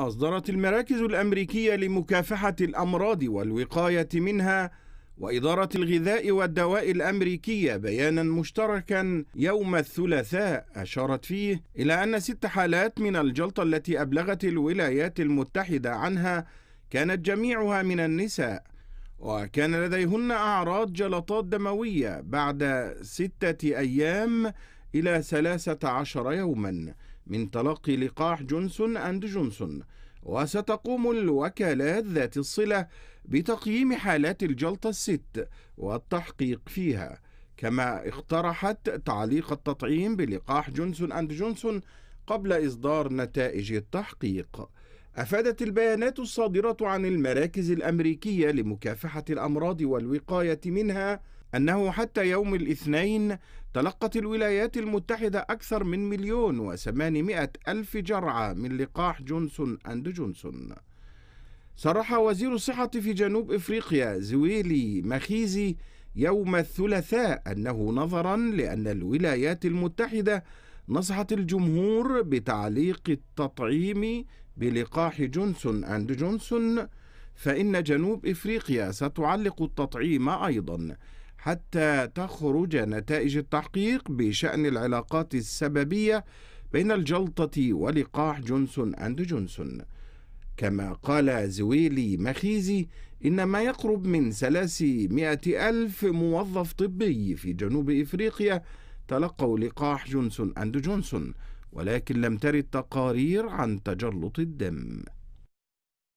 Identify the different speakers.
Speaker 1: أصدرت المراكز الأمريكية لمكافحة الأمراض والوقاية منها وإدارة الغذاء والدواء الأمريكية بيانا مشتركا يوم الثلاثاء أشارت فيه إلى أن ست حالات من الجلطة التي أبلغت الولايات المتحدة عنها كانت جميعها من النساء وكان لديهن أعراض جلطات دموية بعد ستة أيام إلى ثلاثة عشر يوماً من تلقي لقاح جونسون أند جونسون وستقوم الوكالات ذات الصلة بتقييم حالات الجلطة الست والتحقيق فيها كما اقترحت تعليق التطعيم بلقاح جونسون أند جونسون قبل إصدار نتائج التحقيق أفادت البيانات الصادرة عن المراكز الأمريكية لمكافحة الأمراض والوقاية منها أنه حتى يوم الاثنين تلقت الولايات المتحدة أكثر من مليون وثمانمائة ألف جرعة من لقاح جونسون أند جونسون صرح وزير الصحة في جنوب إفريقيا زويلي مخيزي يوم الثلاثاء أنه نظرا لأن الولايات المتحدة نصحت الجمهور بتعليق التطعيم بلقاح جونسون أند جونسون فإن جنوب إفريقيا ستعلق التطعيم أيضا حتى تخرج نتائج التحقيق بشأن العلاقات السببية بين الجلطة ولقاح جونسون أند جونسون كما قال زويلي مخيزي إن ما يقرب من 300 ألف موظف طبي في جنوب إفريقيا تلقوا لقاح جونسون أند جونسون ولكن لم ترد تقارير عن تجلط الدم